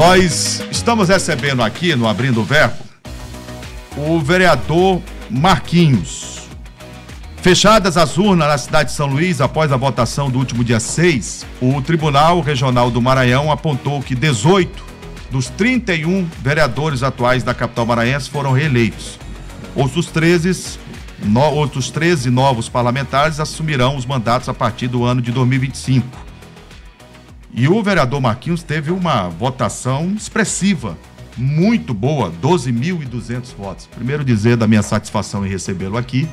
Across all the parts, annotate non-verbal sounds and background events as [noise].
Nós estamos recebendo aqui no Abrindo o Verbo o vereador Marquinhos. Fechadas as urnas na cidade de São Luís após a votação do último dia 6, o Tribunal Regional do Maranhão apontou que 18 dos 31 vereadores atuais da capital maranhense foram reeleitos. Outros 13, no, outros 13 novos parlamentares assumirão os mandatos a partir do ano de 2025. E o vereador Marquinhos teve uma votação expressiva, muito boa, 12.200 votos. Primeiro dizer da minha satisfação em recebê-lo aqui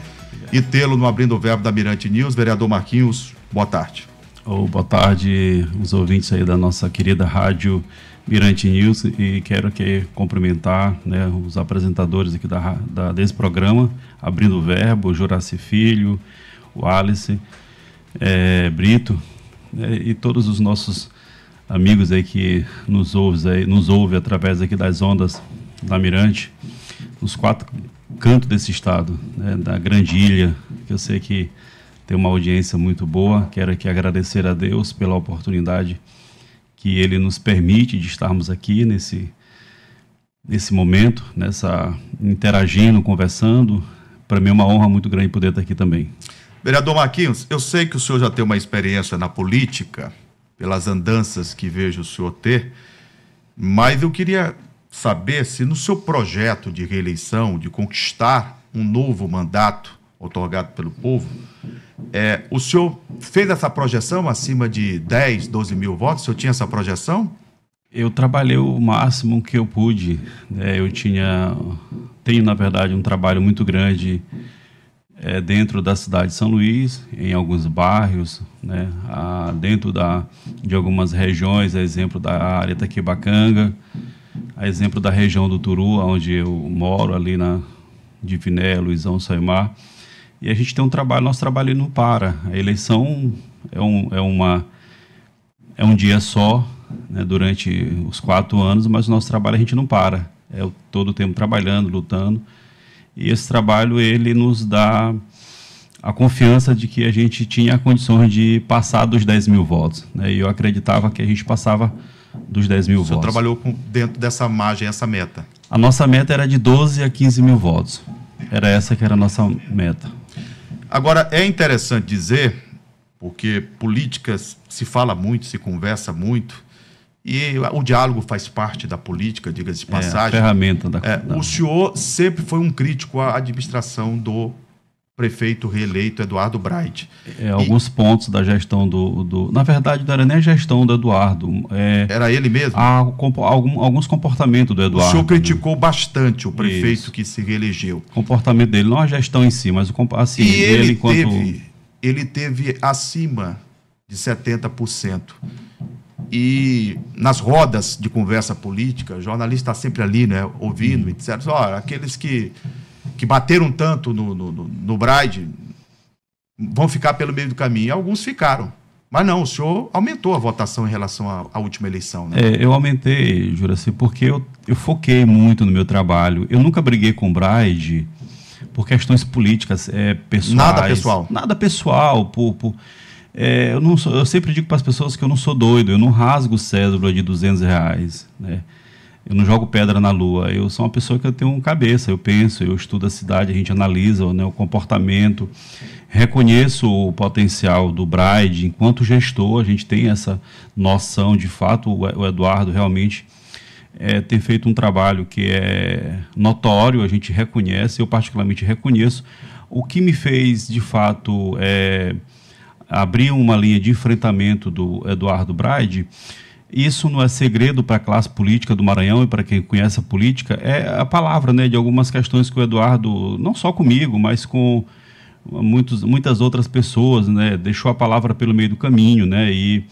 e tê-lo no Abrindo o Verbo da Mirante News. Vereador Marquinhos, boa tarde. Oh, boa tarde, os ouvintes aí da nossa querida rádio Mirante News e quero aqui cumprimentar né, os apresentadores aqui da, da, desse programa, Abrindo o Verbo, Juraci Filho, o Alice, é, Brito, né, e todos os nossos amigos aí que nos ouve, aí, nos ouve através aqui das ondas da Mirante, nos quatro cantos desse estado, né, da Grande Ilha, que eu sei que tem uma audiência muito boa. Quero aqui agradecer a Deus pela oportunidade que Ele nos permite de estarmos aqui nesse, nesse momento, nessa interagindo, conversando. Para mim é uma honra muito grande poder estar aqui também. Vereador Marquinhos, eu sei que o senhor já tem uma experiência na política, pelas andanças que vejo o senhor ter, mas eu queria saber se no seu projeto de reeleição, de conquistar um novo mandato otorgado pelo povo, é, o senhor fez essa projeção acima de 10, 12 mil votos? O senhor tinha essa projeção? Eu trabalhei o máximo que eu pude. Né? Eu tinha, tenho na verdade um trabalho muito grande é, dentro da cidade de São Luís, em alguns bairros, né, a, ah, dentro da, de algumas regiões, a exemplo da área Taquibacanga, a exemplo da região do Turu, onde eu moro, ali na Diviné, Luizão, Saimar. E a gente tem um trabalho, nosso trabalho não para. A eleição é, um, é, uma, é um dia só, né, durante os quatro anos, mas o nosso trabalho a gente não para. É todo o tempo trabalhando, lutando. E esse trabalho ele nos dá a confiança de que a gente tinha condições de passar dos 10 mil votos. Né? E eu acreditava que a gente passava dos 10 mil votos. Você trabalhou com, dentro dessa margem, essa meta? A nossa meta era de 12 a 15 mil votos. Era essa que era a nossa meta. Agora, é interessante dizer, porque políticas se fala muito, se conversa muito, e o diálogo faz parte da política, diga-se de é, passagem. É, ferramenta da, é, O senhor sempre foi um crítico à administração do prefeito reeleito Eduardo Bright. É, alguns pontos da gestão do, do, Na verdade, não era nem a gestão do Eduardo. É, era ele mesmo? algum, alguns comportamentos do Eduardo. O senhor né? criticou né? bastante o prefeito Isso. que se reelegeu. O comportamento dele, não a gestão em si, mas o assim, e ele, ele enquanto... Teve, ele teve acima de 70% e nas rodas de conversa política, o jornalista está sempre ali, né, ouvindo, uhum. etc. Olha, aqueles que, que bateram tanto no, no, no Bride vão ficar pelo meio do caminho. Alguns ficaram. Mas não, o senhor aumentou a votação em relação à, à última eleição, né? É, eu aumentei, Juraci, porque eu, eu foquei muito no meu trabalho. Eu nunca briguei com o Bride por questões políticas, é, pessoais. Nada pessoal. Nada pessoal, por, por é, eu, não sou, eu sempre digo para as pessoas que eu não sou doido, eu não rasgo cédula de 200 reais, né? Eu não jogo pedra na lua. Eu sou uma pessoa que eu tenho cabeça, eu penso, eu estudo a cidade, a gente analisa né, o comportamento, reconheço o potencial do Bride. Enquanto gestor, a gente tem essa noção. De fato, o Eduardo realmente é, tem feito um trabalho que é notório, a gente reconhece, eu particularmente reconheço. O que me fez, de fato, é, abriam uma linha de enfrentamento do Eduardo Braide, isso não é segredo para a classe política do Maranhão e para quem conhece a política, é a palavra né, de algumas questões que o Eduardo, não só comigo, mas com muitos, muitas outras pessoas, né, deixou a palavra pelo meio do caminho. Né, e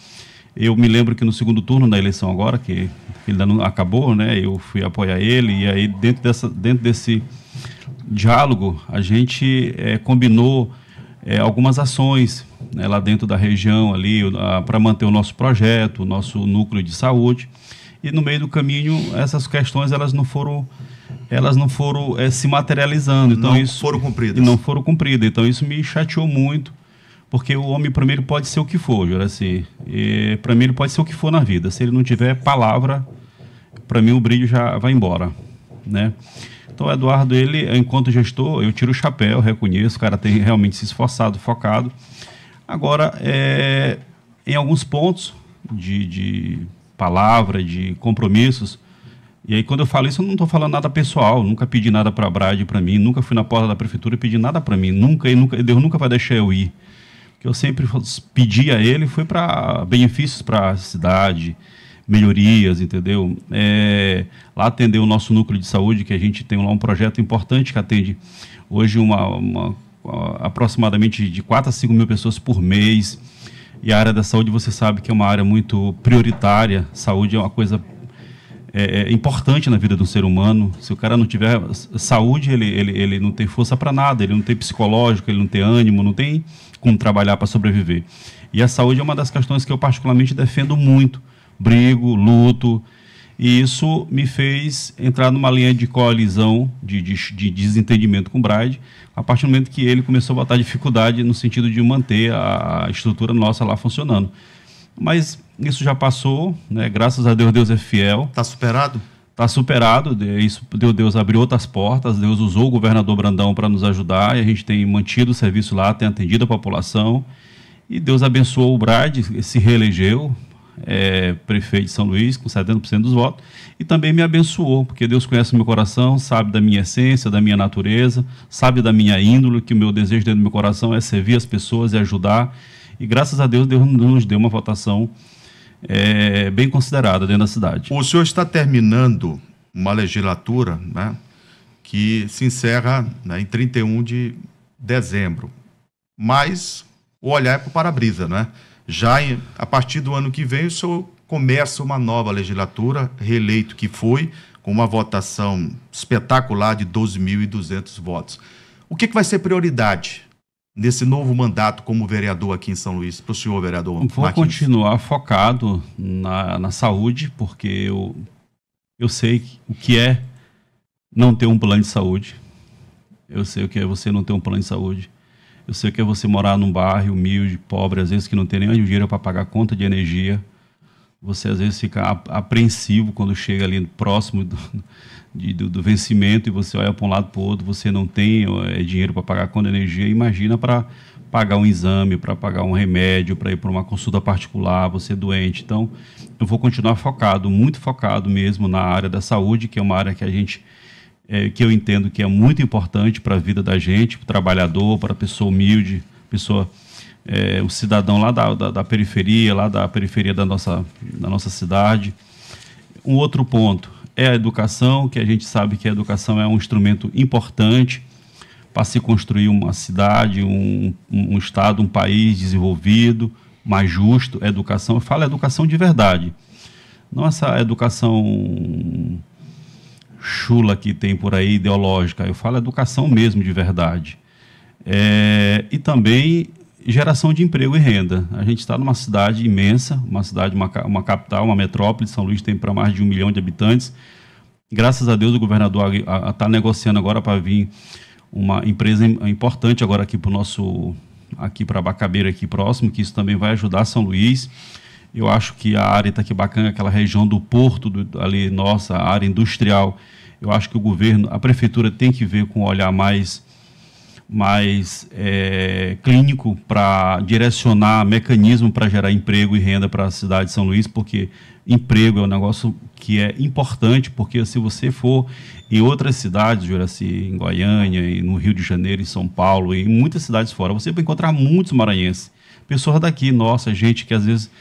eu me lembro que no segundo turno da eleição agora, que ainda não acabou, né, eu fui apoiar ele, e aí dentro, dessa, dentro desse diálogo a gente é, combinou é, algumas ações né, lá dentro da região ali para manter o nosso projeto, o nosso núcleo de saúde. E no meio do caminho essas questões elas não foram elas não foram é, se materializando. Então não isso foram cumpridas. não foram cumpridas. Então isso me chateou muito, porque o homem primeiro pode ser o que for, Juraci. assim para mim ele pode ser o que for na vida. Se ele não tiver palavra, para mim o brilho já vai embora, né? Então, o Eduardo, ele, enquanto gestor, eu tiro o chapéu, reconheço, o cara tem realmente se esforçado, focado. Agora, é, em alguns pontos de, de palavra, de compromissos, e aí, quando eu falo isso, eu não estou falando nada pessoal. Nunca pedi nada para a Brad para mim, nunca fui na porta da prefeitura pedi nada para mim. Nunca, e nunca, Deus nunca vai deixar eu ir. O que eu sempre pedi a ele foi para benefícios para a cidade, melhorias, entendeu? É, lá atender o nosso núcleo de saúde, que a gente tem lá um projeto importante que atende hoje uma, uma, aproximadamente de 4 a 5 mil pessoas por mês. E a área da saúde, você sabe que é uma área muito prioritária. Saúde é uma coisa é, é importante na vida do ser humano. Se o cara não tiver saúde, ele, ele, ele não tem força para nada, ele não tem psicológico, ele não tem ânimo, não tem como trabalhar para sobreviver. E a saúde é uma das questões que eu particularmente defendo muito brigo, luto. E isso me fez entrar numa linha de coalizão, de, de, de desentendimento com o Bride, a partir do momento que ele começou a botar dificuldade no sentido de manter a estrutura nossa lá funcionando. Mas isso já passou, né? graças a Deus, Deus é fiel. Está superado? Está superado, isso, Deus abriu outras portas, Deus usou o governador Brandão para nos ajudar, e a gente tem mantido o serviço lá, tem atendido a população, e Deus abençoou o Bride, se reelegeu, é, prefeito de São Luís, com 70% dos votos, e também me abençoou, porque Deus conhece o meu coração, sabe da minha essência, da minha natureza, sabe da minha índole, que o meu desejo dentro do meu coração é servir as pessoas e é ajudar. E graças a Deus, Deus nos deu uma votação é, bem considerada dentro da cidade. O senhor está terminando uma legislatura né, que se encerra né, em 31 de dezembro, mas o olhar é para o para-brisa, né? Já em, a partir do ano que vem, o senhor começa uma nova legislatura, reeleito que foi, com uma votação espetacular de 12.200 votos. O que, que vai ser prioridade nesse novo mandato como vereador aqui em São Luís, para o senhor vereador Vou Martins. continuar focado na, na saúde, porque eu, eu sei o que é não ter um plano de saúde. Eu sei o que é você não ter um plano de saúde. Eu sei que é você morar num bairro humilde, pobre, às vezes que não tem nem dinheiro para pagar conta de energia. Você às vezes fica apreensivo quando chega ali próximo do, de, do, do vencimento e você olha para um lado para o outro, você não tem é, dinheiro para pagar conta de energia. Imagina para pagar um exame, para pagar um remédio, para ir para uma consulta particular, você é doente. Então, eu vou continuar focado, muito focado mesmo na área da saúde, que é uma área que a gente é, que eu entendo que é muito importante para a vida da gente, para o trabalhador, para a pessoa humilde, pessoa, é, o cidadão lá da, da, da, periferia, lá da periferia da nossa, da nossa cidade. Um outro ponto é a educação, que a gente sabe que a educação é um instrumento importante para se construir uma cidade, um, um estado, um país desenvolvido, mais justo. Educação, eu falo educação de verdade. Não essa é educação chula que tem por aí, ideológica. Eu falo educação mesmo, de verdade. É, e também geração de emprego e renda. A gente está numa cidade imensa, uma cidade, uma, uma capital, uma metrópole. São Luís tem para mais de um milhão de habitantes. Graças a Deus, o governador está negociando agora para vir uma empresa importante agora aqui para o nosso aqui para Bacabeira aqui próximo, que isso também vai ajudar São Luís. Eu acho que a área Itaquibacanga, tá aquela região do porto do, ali, nossa, área industrial, eu acho que o governo, a prefeitura tem que ver com um olhar mais, mais é, clínico para direcionar mecanismo para gerar emprego e renda para a cidade de São Luís, porque emprego é um negócio que é importante, porque se você for em outras cidades, Juraci, assim, em Goiânia, no Rio de Janeiro, em São Paulo, em muitas cidades fora, você vai encontrar muitos maranhenses. Pessoas daqui, nossa, gente que às vezes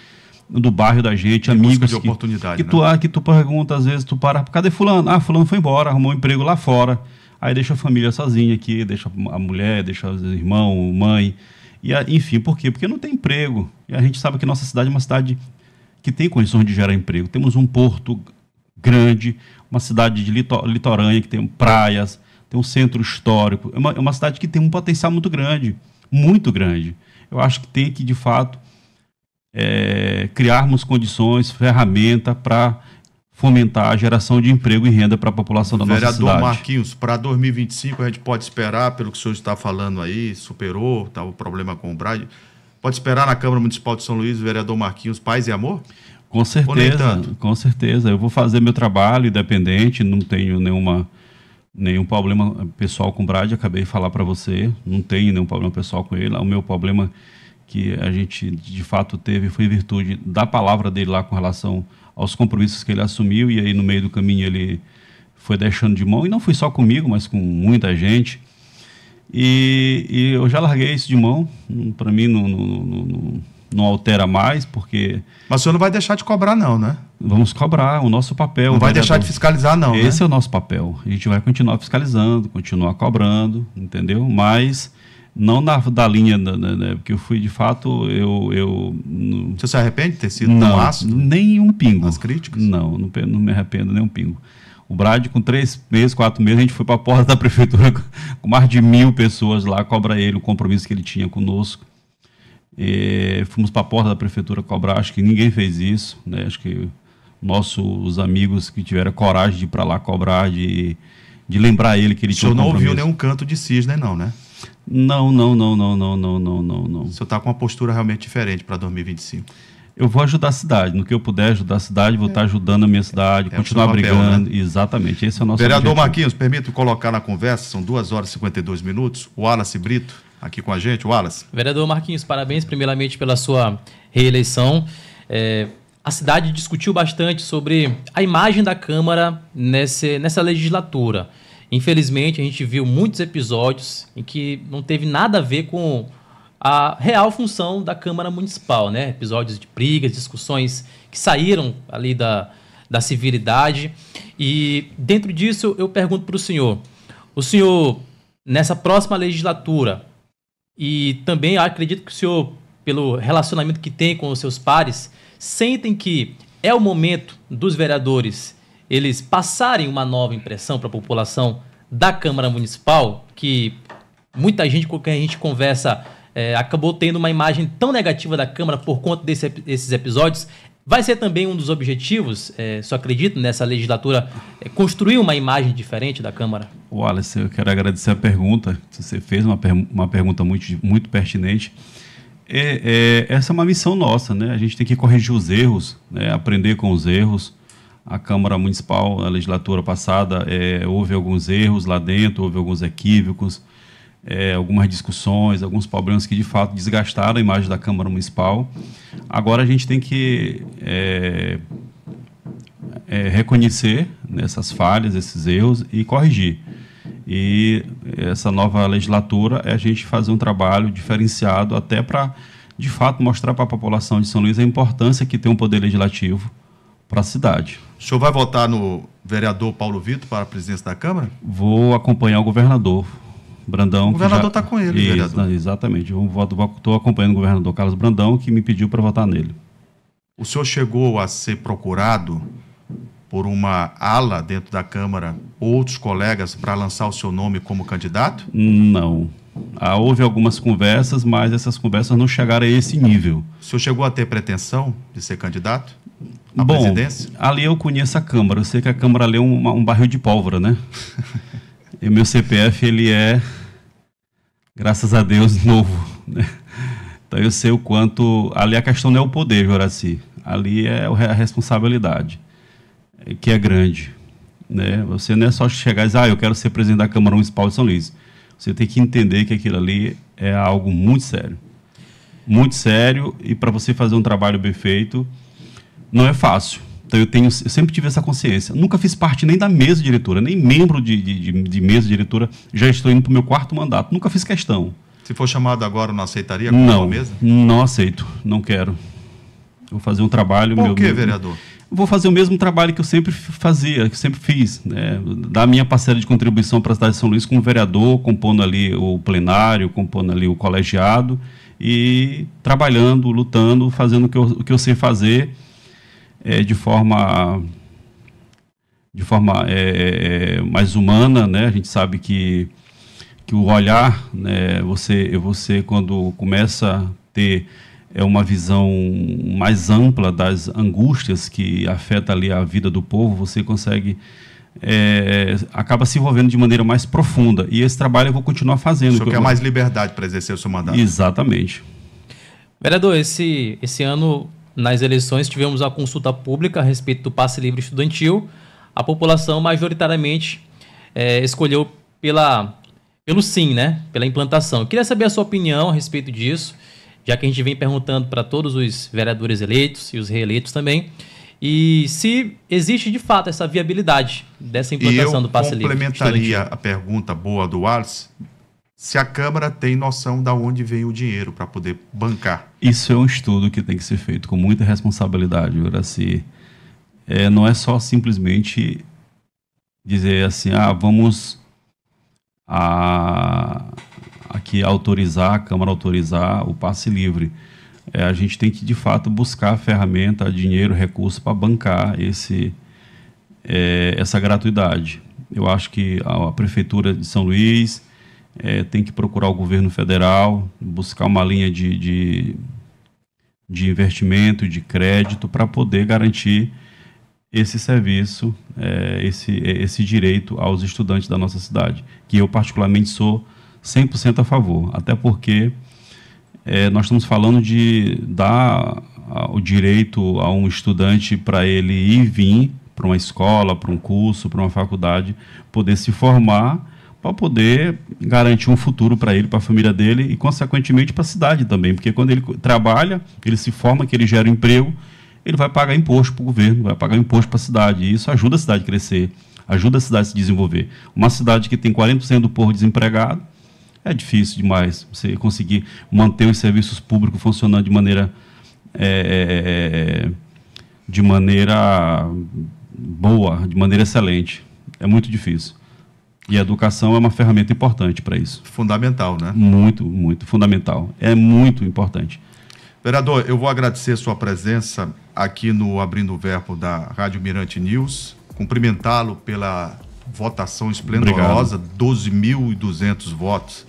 do bairro da gente, em amigos. De que, oportunidade, que, né? tu, ah, que tu pergunta, às vezes tu para, cadê fulano? Ah, fulano foi embora, arrumou um emprego lá fora. Aí deixa a família sozinha aqui, deixa a mulher, deixa irmão, irmãos, mãe. E, enfim, por quê? Porque não tem emprego. E a gente sabe que nossa cidade é uma cidade que tem condições de gerar emprego. Temos um porto grande, uma cidade de litorânea que tem praias, tem um centro histórico. É uma, é uma cidade que tem um potencial muito grande, muito grande. Eu acho que tem que, de fato, é, criarmos condições, ferramenta para fomentar a geração de emprego e renda para a população da Vereador nossa cidade. Vereador Marquinhos, para 2025 a gente pode esperar, pelo que o senhor está falando aí, superou tá, o problema com o Braide, pode esperar na Câmara Municipal de São Luís, vereador Marquinhos, paz e amor? Com certeza, com certeza. Eu vou fazer meu trabalho independente, não tenho nenhuma, nenhum problema pessoal com o Brad, acabei de falar para você, não tenho nenhum problema pessoal com ele. O meu problema que a gente de fato teve foi virtude da palavra dele lá com relação aos compromissos que ele assumiu e aí no meio do caminho ele foi deixando de mão e não foi só comigo, mas com muita gente. E, e eu já larguei isso de mão, hum, para mim não, não, não, não, altera mais, porque. Mas o senhor não vai deixar de cobrar, não, né? Vamos cobrar o nosso papel. Não vai vereador. deixar de fiscalizar, não. Esse né? é o nosso papel. A gente vai continuar fiscalizando, continuar cobrando, entendeu? Mas não da, da linha, porque eu fui de fato, eu... eu não, Você se arrepende de ter sido não, ácido? nem um pingo. As críticas? Não, não, não me arrependo nem um pingo. O Brad, com três meses, quatro meses, a gente foi para a porta [laughs] da prefeitura com mais de mil pessoas lá, cobra ele o compromisso que ele tinha conosco. E fomos para a porta da prefeitura cobrar, acho que ninguém fez isso, né? acho que nossos amigos que tiveram coragem de ir para lá cobrar, de, de lembrar ele que ele o tinha um compromisso. O senhor não ouviu nenhum canto de cisne, não, né? Não, não, não, não, não, não, não, não, não. Você está com uma postura realmente diferente para 2025. Eu vou ajudar a cidade. No que eu puder ajudar a cidade, vou estar é. Tá ajudando a minha cidade, é, continuar é brigando. né? Exatamente. Esse é o nosso Vereador objetivo. Marquinhos, permito colocar na conversa, são 2 horas e 52 minutos. O Wallace Brito, aqui com a gente. Wallace. Vereador Marquinhos, parabéns primeiramente pela sua reeleição. É, a cidade discutiu bastante sobre a imagem da Câmara nesse, nessa legislatura. Infelizmente, a gente viu muitos episódios em que não teve nada a ver com a real função da Câmara Municipal, né? Episódios de brigas, discussões que saíram ali da, da civilidade. E dentro disso, eu pergunto para o senhor: o senhor, nessa próxima legislatura, e também acredito que o senhor, pelo relacionamento que tem com os seus pares, sentem que é o momento dos vereadores eles passarem uma nova impressão para a população da Câmara Municipal, que muita gente com quem a gente conversa é, acabou tendo uma imagem tão negativa da Câmara por conta desse, desses episódios. Vai ser também um dos objetivos, é, só acredito, nessa legislatura, é, construir uma imagem diferente da Câmara? Wallace, eu quero agradecer a pergunta você fez, uma, per uma pergunta muito, muito pertinente. É, é, essa é uma missão nossa, né? A gente tem que corrigir os erros, né? aprender com os erros, a Câmara Municipal, na legislatura passada, é, houve alguns erros lá dentro, houve alguns equívocos, é, algumas discussões, alguns problemas que de fato desgastaram a imagem da Câmara Municipal. Agora a gente tem que é, é reconhecer essas falhas, esses erros e corrigir. E essa nova legislatura é a gente fazer um trabalho diferenciado até para, de fato, mostrar para a população de São Luís a importância que tem um poder legislativo para a cidade. O senhor vai votar no vereador Paulo Vitor para a presidência da Câmara? Vou acompanhar o governador Brandão. O governador está já... Tá com ele, vereador. Né, exatamente. estou acompanhando o governador Carlos Brandão, que me pediu para votar nele. O senhor chegou a ser procurado por uma ala dentro da Câmara, outros colegas, para lançar o seu nome como candidato? Não. Ah, houve algumas conversas, mas essas conversas não chegaram a esse nível. O senhor chegou a ter pretensão de ser candidato? a Bom, presidência? ali eu conheço a Câmara. Eu sei que a Câmara ali é um, um barril de pólvora, né? e meu CPF, ele é, graças a Deus, [laughs] novo. Né? Então eu sei o quanto... Ali a questão não é o poder, Joraci. Ali é a responsabilidade, é, que é grande. Né? Você não é só chegar e dizer, ah, eu quero ser presidente da Câmara Municipal de São Luís. Você tem que entender que aquilo ali é algo muito sério. Muito sério, e para você fazer um trabalho bem feito, não é fácil. Então eu, tenho, eu sempre tive essa consciência. Nunca fiz parte nem da mesa diretora, nem membro de, de, de mesa diretora. Já estou indo para o meu quarto mandato. Nunca fiz questão. Se for chamado agora, não aceitaria como não, mesa? Não aceito, não quero. Vou fazer um trabalho. Por meu, que, vereador? Vou fazer o mesmo trabalho que eu sempre fazia, que sempre fiz. Né? Dar minha parcela de contribuição para a cidade de São Luís como vereador, compondo ali o plenário, compondo ali o colegiado e trabalhando, lutando, fazendo o que eu, o que eu sei fazer é, de forma de forma é, é, é, mais humana, né? A gente sabe que que o olhar, né, você você quando começa a ter é uma visão mais ampla das angústias que afeta ali a vida do povo, você consegue é, acaba se envolvendo de maneira mais profunda. E esse trabalho eu vou continuar fazendo. Só quer eu... mais liberdade para exercer o seu mandato. Exatamente. Vereador, esse, esse ano nas eleições tivemos a consulta pública a respeito do passe livre estudantil. A população majoritariamente é, escolheu pela, pelo sim, né? Pela implantação. Eu queria saber a sua opinião a respeito disso, já que a gente vem perguntando para todos os vereadores eleitos e os reeleitos também. E se existe de fato essa viabilidade dessa implantação do passe livre. Eu complementaria a pergunta boa do Wallace se a Câmara tem noção de onde vem o dinheiro para poder bancar. Isso é um estudo que tem que ser feito com muita responsabilidade, Uraci. É, não é só simplesmente dizer assim, ah, vamos a, aqui autorizar, a Câmara autorizar o passe livre. É, a gente tem que, de fato, buscar ferramenta, dinheiro, recurso para bancar esse, é, essa gratuidade. Eu acho que a, a Prefeitura de São Luís é, tem que procurar o governo federal, buscar uma linha de, de, de investimento, de crédito, para poder garantir esse serviço, é, esse, é, esse direito aos estudantes da nossa cidade, que eu particularmente sou 100% a favor, até porque é, nós estamos falando de dar o direito a um estudante para ele ir e vir para uma escola, para um curso, para uma faculdade, poder se formar para poder garantir um futuro para ele, para a família dele e, consequentemente, para a cidade também. Porque quando ele trabalha, ele se forma, que ele gera um emprego, ele vai pagar imposto para o governo, vai pagar imposto para a cidade. E isso ajuda a cidade a crescer, ajuda a cidade a se desenvolver. Uma cidade que tem 40% do povo desempregado, é difícil demais você conseguir manter os serviços públicos funcionando de maneira. É, é, é, é de maneira boa, de maneira excelente. É muito difícil. E a educação é uma ferramenta importante para isso. Fundamental, né? Muito, muito fundamental. É muito importante. Vereador, eu vou agradecer a sua presença aqui no Abrindo o Verbo da Rádio Mirante News, cumprimentá-lo pela votação esplendorosa, 12.200 votos.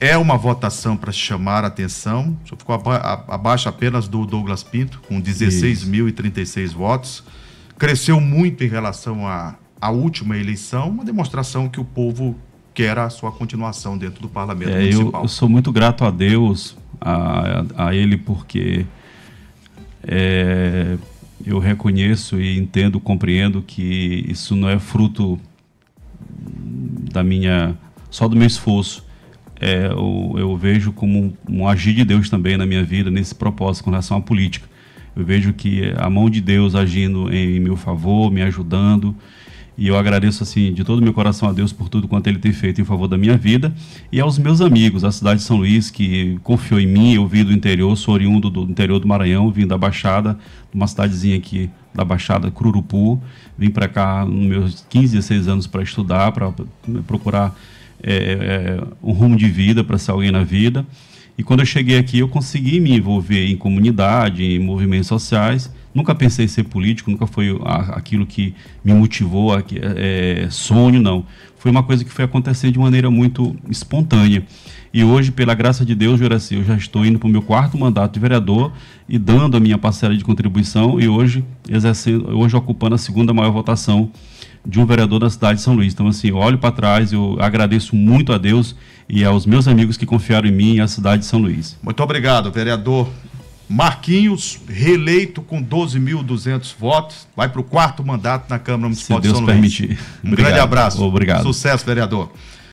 É uma votação para chamar a atenção. Só ficou abaixo apenas do Douglas Pinto, com 16.036 votos. Cresceu muito em relação a a última eleição, uma demonstração que o povo quer a sua continuação dentro do parlamento é, municipal. Eu, eu, sou muito grato a Deus, a, a ele, porque é, eu reconheço e entendo, compreendo que isso não é fruto da minha só do meu esforço. É, eu, eu, vejo como um, um agir de Deus também na minha vida, nesse propósito com relação à política. Eu vejo que a mão de Deus agindo em meu favor, me ajudando. E eu agradeço assim de todo o meu coração a Deus por tudo quanto ele tem feito em favor da minha vida e aos meus amigos, a cidade de São Luís que confiou em mim, eu vim do interior, sou oriundo do interior do Maranhão, vim da Baixada, uma cidadezinha aqui da Baixada, Cururupu, vim para cá nos meus 15, 16 anos para estudar, para procurar é, é, um rumo de vida, para ser alguém na vida. E quando eu cheguei aqui, eu consegui me envolver em comunidade, em movimentos sociais. Nunca pensei em ser político, nunca foi aquilo que me motivou, é, é, sonho, não. Foi uma coisa que foi acontecer de maneira muito espontânea. E hoje, pela graça de Deus, Juraci, eu já estou indo para o meu quarto mandato de vereador e dando a minha parcela de contribuição e hoje, exercendo, hoje ocupando a segunda maior votação de um vereador da cidade de São Luís. Então, assim, olho para trás, eu agradeço muito a Deus e aos meus amigos que confiaram em mim e à cidade de São Luís. Muito obrigado, vereador Marquinhos, reeleito com 12.200 votos, vai para o quarto mandato na Câmara Municipal Se de Deus São Luís. permitir. Um Obrigado. grande abraço. Obrigado. Sucesso, vereador.